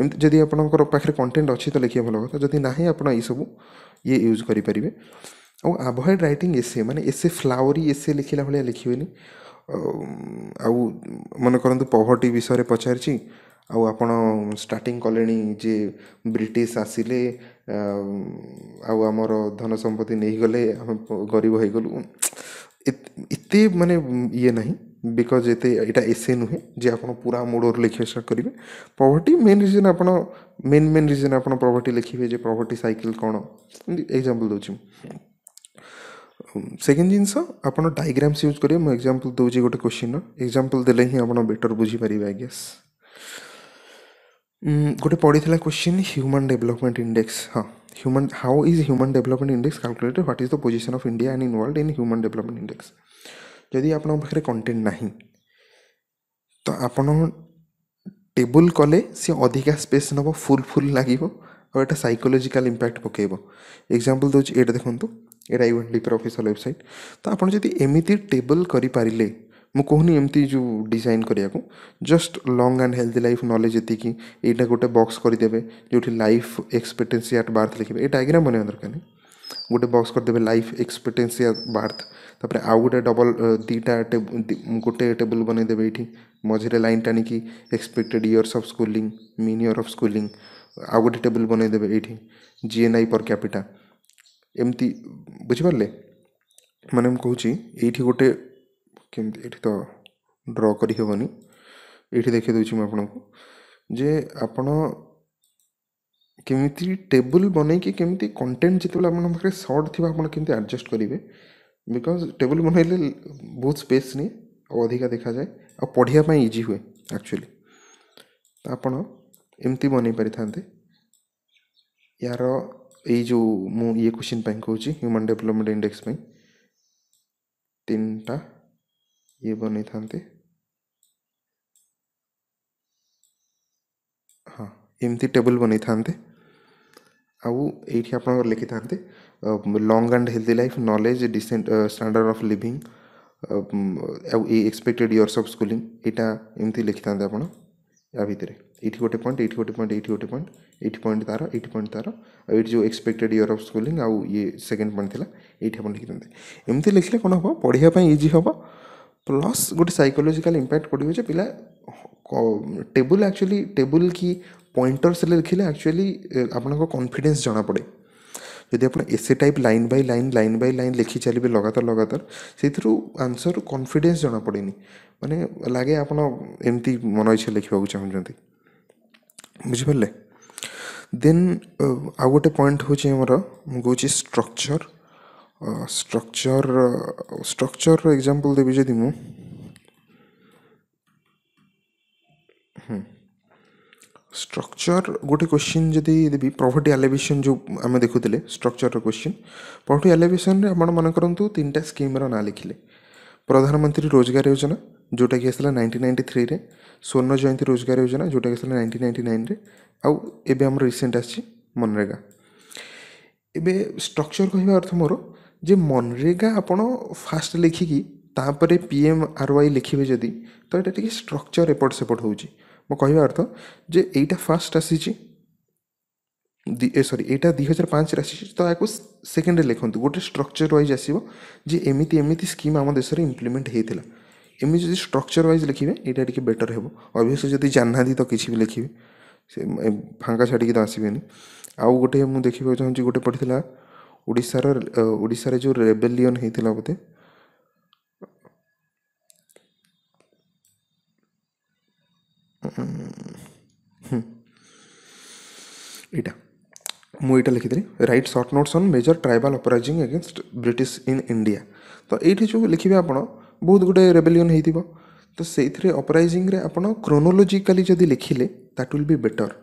A: ଏମିତି ଯଦି ଆପଣଙ୍କର ପାଖରେ କଣ୍ଟେଣ୍ଟ ଅଛି ତ ଲେଖିବା ଭଲ କଥା ଯଦି ନାହିଁ ଆପଣ ଏଇସବୁ ଇଏ ୟୁଜ୍ କରିପାରିବେ ଆଉ ଆଭଏଡ଼୍ ରାଇଟିଂ ଏସେ ମାନେ ଏସେ ଫ୍ଲାୱରି ଏସେ ଲେଖିଲା ଭଳିଆ ଲେଖିବେନି ଆଉ ମନେ କରନ୍ତୁ ପଭର୍ଟି ବିଷୟରେ ପଚାରିଛି ଆଉ ଆପଣ ଷ୍ଟାର୍ଟିଂ କଲେଣି ଯେ ବ୍ରିଟିଶ୍ ଆସିଲେ ଆଉ ଆମର ଧନ ସମ୍ପତ୍ତି ନେଇଗଲେ ଆମେ ଗରିବ ହେଇଗଲୁ ଏତେ ମାନେ ଇଏ ନାହିଁ ବିକଜ୍ ଏତେ ଏଇଟା ଏସେ ନୁହେଁ ଯେ ଆପଣ ପୁରା ମୁଡ଼ରୁ ଲେଖିବା ଷ୍ଟାର୍ଟ କରିବେ ପ୍ରଭର୍ଟି ମେନ୍ ରିଜନ୍ ଆପଣ ମେନ୍ ମେନ୍ ରିଜନ୍ ଆପଣ ପ୍ରଭର୍ଟି ଲେଖିବେ ଯେ ପ୍ରଭର୍ଟି ସାଇକେଲ୍ କ'ଣ ଏକ୍ଜାମ୍ପଲ୍ ଦେଉଛି ସେକେଣ୍ଡ ଜିନିଷ ଆପଣ ଡାଇଗ୍ରାମ୍ସ ୟୁଜ୍ କରିବେ ମୁଁ ଏକ୍ଜାମ୍ପଲ୍ ଦେଉଛି ଗୋଟେ କୋଶ୍ଚିନ୍ର ଏକ୍ଜାମ୍ପଲ୍ ଦେଲେ ହିଁ ଆପଣ ବେଟର୍ ବୁଝିପାରିବେ ଆଇ ଗେସ୍ गोटे पड़ी क्वेश्चन ह्यूमन डेवलपमेंट इंडेक्स हाँ human how is human development index calculated what is the position of India and involved in human development index जदि आपन पाखे कंटेंट ना तो आपण टेबुल कले सी अधिका स्पेस नब फुल फुल लगे ଆଉ ଏଇଟା ସାଇକୋଲୋଜିକାଲ ଇମ୍ପାକ୍ଟ ପକାଇବ ଏକ୍ଜାମ୍ପଲ୍ ଦେଉଛି ଏଇଟା ଦେଖନ୍ତୁ ଏଇଟା ୟୁଏନ୍ ଡିପିର ଅଫିସିଆଲ ୱେବସାଇଟ୍ ତ ଆପଣ ଯଦି ଏମିତି ଟେବଲ୍ କରିପାରିଲେ ମୁଁ କହୁନି ଏମିତି ଯେଉଁ ଡିଜାଇନ୍ କରିବାକୁ just long and healthy life knowledge ଏତିକି ଏଇଟା ଗୋଟେ ବକ୍ସ କରିଦେବେ ଯେଉଁଠି ଲାଇଫ୍ ଏକ୍ସପେକ୍ଟେନ୍ସି ଆଟ୍ ବାର୍ଥ ଲେଖିବେ ଏ ଡାଇଗ୍ରାମ୍ ବନେଇବା ଦରକାର ନାହିଁ ଗୋଟେ ବକ୍ସ କରିଦେବେ ଲାଇଫ୍ ଏକ୍ସପେକ୍ଟେନ୍ସି ଆଟ୍ ବାର୍ଥ ତାପରେ ଆଉ ଗୋଟେ ଡବଲ୍ ଦୁଇଟା ଗୋଟେ ଟେବୁଲ୍ ବନେଇଦେବେ ଏଇଠି ମଝିରେ ଲାଇନ୍ ଟାଣିକି expected years of schooling mean year of schooling ଆଉ ଗୋଟେ ଟେବୁଲ୍ ବନେଇଦେବେ ଏଇଠି G N I per capita ଏମିତି ବୁଝିପାରିଲେ ମାନେ ମୁଁ କହୁଛି ଏଇଠି ଗୋଟେ କେମିତି ଏଠି ତ ଡ୍ର କରିହେବନି ଏଇଠି ଦେଖେଇ ଦେଉଛି ମୁଁ ଆପଣଙ୍କୁ ଯେ ଆପଣ କେମିତି ଟେବୁଲ୍ ବନେଇକି କେମିତି କଣ୍ଟେଣ୍ଟ ଯେତେବେଳେ ଆପଣଙ୍କ ପାଖରେ ସର୍ଟ ଥିବ ଆପଣ କେମିତି ଆଡ଼ଜଷ୍ଟ କରିବେ ବିକଜ୍ ଟେବୁଲ୍ ବନେଇଲେ ବହୁତ ସ୍ପେସ୍ ନିଏ ଆଉ ଅଧିକା ଦେଖାଯାଏ ଆଉ ପଢ଼ିବା ପାଇଁ ଇଜି ହୁଏ ଆକ୍ଚୁଆଲି ତ ଆପଣ ଏମିତି ବନେଇ ପାରିଥାନ୍ତେ ୟାର ଏଇ ଯେଉଁ ମୁଁ ଇଏ କୋଶ୍ଚିନ୍ ପାଇଁ କହୁଛି ହ୍ୟୁମାନ୍ ଡେଭଲପମେଣ୍ଟ ଇଣ୍ଡେକ୍ସ ପାଇଁ ତିନିଟା ये बनी था हाँ एमती टेबुल बन आई आप लिखि था long and healthy life knowledge decent standard of living expected years of schooling यहाँ एमती लिखि था आप uh, या भितर ये गोटे पॉइंट ये गोटे पॉइंट ये गोटे पॉइंट ये पॉइंट तार ये पॉइंट तार ये जो एक्सपेक्टेड इयर अफ स्कूलिंग आउ ये सेकेंड पॉइंट थी ये आप लिखि था एमती लिखे कौन हम पढ़ापाई इजी हाँ ପ୍ଲସ୍ ଗୋଟେ ସାଇକୋଲୋଜିକାଲ୍ ଇମ୍ପାକ୍ଟ ପଡ଼ିବ ଯେ ପିଲା ଟେବୁଲ୍ ଆକ୍ଚୁଆଲି ଟେବୁଲ୍ କି ପଏଣ୍ଟର୍ସ ଲେଖିଲେ ଆକ୍ଚୁଆଲି ଆପଣଙ୍କ କନଫିଡେନ୍ସ ଜଣାପଡ଼େ ଯଦି ଆପଣ essay type line by line line by line ଲେଖି ଚାଲିବେ ଲଗାତାର ଲଗାତାର ସେଇଥିରୁ ଆନ୍ସର୍ କନଫିଡେନ୍ସ ଜଣାପଡ଼େନି ମାନେ ଲାଗେ ଆପଣ ଏମିତି ମନ ଇଚ୍ଛା ଲେଖିବାକୁ ଚାହୁଁଛନ୍ତି ବୁଝିପାରିଲେ ଦେନ୍ ଆଉ ଗୋଟେ ପଏଣ୍ଟ ହେଉଛି ଆମର ମୁଁ କହୁଛି ଷ୍ଟ୍ରକ୍ଚର୍ ಸ್ಟ್ರಕ್ಚರ್ ಸ್ಟ್ರಕ್ಚರ್ ಎಕ್ಸಾಂಪಲ್ ଦେବି ଯଦି ମୁଁ স্ট্রকচর গোটে কোশ্চিন যদি দেবি প্রভর্টি আলেভেসন যে আমি দেখুলে স্ট্রকচর কোশ্চিন প্রভর্টি আলেভেসন আপনার মনে করতু তিনটা স্কিম্র না লিখলে প্রধানমন্ত্রী রোজগার যোজনা যেটা কি আসলে নাইনটিন নাইন্টি থ্রিরে স্বর্ণ জয়ন্তী রোজগার যোজনা যেটা কি আসলে নাইনটিন নাইন্টি নাইনরে আউ এবে আমার রিসেন্ট আসছে মনরেগা এবে স্ট্রকচর কহবা অর্থ মোর ଯେ ମନରେଗା ଆପଣ ଫାଷ୍ଟ ଲେଖିକି ତା'ପରେ ପି ଏମ୍ ଆର୍ ୱାଇ ଲେଖିବେ ଯଦି ତ ଏଇଟା ଟିକେ ଷ୍ଟ୍ରକ୍ଚର୍ ଏପଟ ସେପଟ ହେଉଛି ମୋ କହିବା ଅର୍ଥ ଯେ ଏଇଟା ଫାଷ୍ଟ ଆସିଛି ଏ ସରି ଏଇଟା ଦୁଇ ହଜାର ପାଞ୍ଚରେ ଆସିଛି ତ ଏହାକୁ ସେକେଣ୍ଡରେ ଲେଖନ୍ତୁ ଗୋଟେ ଷ୍ଟ୍ରକ୍ଚର୍ ୱାଇଜ୍ ଆସିବ ଯେ ଏମିତି ଏମିତି ସ୍କିମ୍ ଆମ ଦେଶରେ ଇମ୍ପ୍ଲିମେଣ୍ଟ ହେଇଥିଲା ଏମିତି ଯଦି ଷ୍ଟ୍ରକ୍ଚର୍ ୱାଇଜ୍ ଲେଖିବେ ଏଇଟା ଟିକେ ବେଟର୍ ହେବ ଅବଶ୍ୟ ଯଦି ଜାଣିନାହାନ୍ତି ତ କିଛି ବି ଲେଖିବେ ସେ ଫାଙ୍କା ଛାଡ଼ିକି ତ ଆସିବେନି ଆଉ ଗୋଟେ ମୁଁ ଦେଖିବାକୁ ଚାହୁଁଛି ଗୋଟେ ପଡ଼ିଥିଲା ओडार जो रेबेलियन होता बोधे मुझा लिखी थी write short notes on major tribal uprising against British in India तो ये जो लिखे आप बहुत गुटे रेबेलियन हो तो से अपराइजिंग आप क्रोनोलोजिकाली जदि लिखिले दैट विल बी बेटर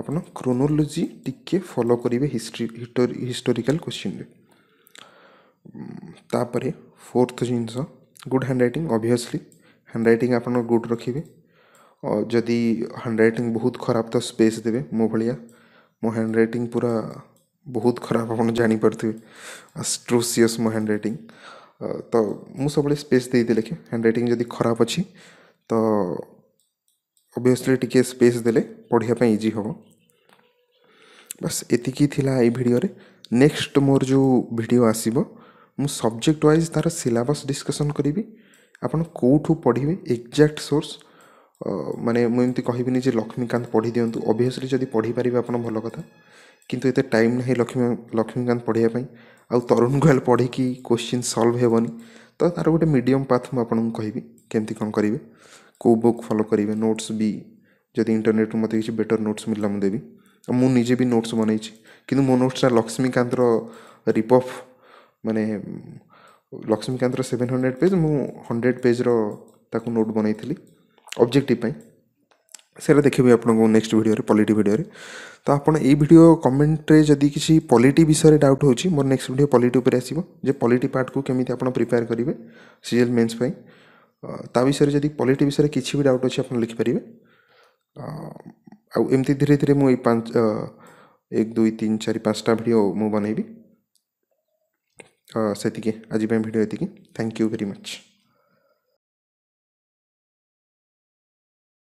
A: আপনা ক্রনোলজি ঠিককে ফলো করিবে হিস্টরি হিস্টোরিক্যাল কোশ্চেন তাপরে फोर्थ জিনিস good handwriting obviously handwriting আপনা গুড রাখিবে অ যদি হ্যান্ড রাইটিং বহুত খারাপ তা স্পেস দেবে মো ভালিয়া মো হ্যান্ড রাইটিং পুরা বহুত খারাপ আপনা জানি পড়তু স্ট্রুসিয়াস মো হ্যান্ড রাইটিং তো মো সব স্পেস দে দি লিখি হ্যান্ড রাইটিং যদি খারাপ হচি তো ଅଭିୟସ୍ଲି ଟିକିଏ ସ୍ପେସ୍ ଦେଲେ ପଢ଼ିବା ପାଇଁ ଇଜି ହେବ ବାସ୍ ଏତିକି ଥିଲା ଏଇ ଭିଡ଼ିଓରେ ନେକ୍ସଟ ମୋର ଯେଉଁ ଭିଡ଼ିଓ ଆସିବ ମୁଁ ସବଜେକ୍ଟ ୱାଇଜ୍ ତା'ର ସିଲାବସ୍ ଡିସ୍କସନ୍ କରିବି ଆପଣ କେଉଁଠୁ ପଢ଼ିବେ ଏକ୍ଜାକ୍ଟ ସୋର୍ସ ମାନେ ମୁଁ ଏମିତି କହିବିନି ଯେ ଲକ୍ଷ୍ମୀକାନ୍ତ ପଢ଼ି ଦିଅନ୍ତୁ ଅଭିୟସ୍ଲି ଯଦି ପଢ଼ିପାରିବେ ଆପଣ ଭଲ କଥା କିନ୍ତୁ ଏତେ ଟାଇମ୍ ନାହିଁ ଲକ୍ଷ୍ମୀ ଲକ୍ଷ୍ମୀକାନ୍ତ ପଢ଼ିବା ପାଇଁ ଆଉ ତରୁଣ ଗୋୟାଲ ପଢ଼ିକି କୋଶ୍ଚିନ୍ ସଲ୍ଭ ହେବନି ତ ତା'ର ଗୋଟେ ମିଡ଼ିୟମ୍ ପାଥ୍ ମୁଁ ଆପଣଙ୍କୁ କହିବି କେମିତି କ'ଣ କରିବେ କେଉଁ ବୁକ୍ ଫଲୋ କରିବେ ନୋଟ୍ସ ବି ଯଦି ଇଣ୍ଟରନେଟ୍ରୁ ମୋତେ କିଛି ବେଟର୍ ନୋଟ୍ସ ମିଳିଲା ମୁଁ ଦେବି ଆଉ ମୁଁ ନିଜେ ବି ନୋଟ୍ସ ବନେଇଛି କିନ୍ତୁ ମୋ ନୋଟ୍ସଟା ଲକ୍ଷ୍ମୀକାନ୍ତର ରିପଫ୍ ମାନେ ଲକ୍ଷ୍ମୀକାନ୍ତର ସେଭେନ୍ ହଣ୍ଡ୍ରେଡ଼୍ ପେଜ୍ ମୁଁ ହଣ୍ଡ୍ରେଡ଼୍ ପେଜ୍ର ତାକୁ ନୋଟ୍ ବନେଇଥିଲି ଅବଜେକ୍ଟିଭ୍ ପାଇଁ ସେଇଟା ଦେଖିବି ଆପଣଙ୍କୁ ନେକ୍ସଟ ଭିଡ଼ିଓରେ ପଲିଟି ଭିଡ଼ିଓରେ ତ ଆପଣ ଏଇ ଭିଡ଼ିଓ କମେଣ୍ଟରେ ଯଦି କିଛି ପଲିଟି ବିଷୟରେ ଡାଉଟ୍ ହେଉଛି ମୋର ନେକ୍ସଟ ଭିଡ଼ିଓ ପଲିଟି ଉପରେ ଆସିବ ଯେ ପଲିଟି ପାର୍ଟକୁ କେମିତି ଆପଣ ପ୍ରିପେୟାର କରିବେ ସିଜିଏଲ୍ ମେନ୍ସ ପାଇଁ ତା ବିଷୟରେ ଯଦି ପଲିଟି ବିଷୟରେ କିଛି ବି ଡାଉଟ୍ ଅଛି ଆପଣ ଲେଖିପାରିବେ ଆଉ ଏମିତି ଧୀରେ ଧୀରେ ମୁଁ ଏଇ ପାଞ୍ଚ ଏକ ଦୁଇ ତିନି ଚାରି ପାଞ୍ଚଟା ଭିଡ଼ିଓ ମୁଁ ବନେଇବି ସେତିକି ଆଜି ପାଇଁ ଭିଡ଼ିଓ ଏତିକି ଥ୍ୟାଙ୍କ ୟୁ ଭେରି ମଚ୍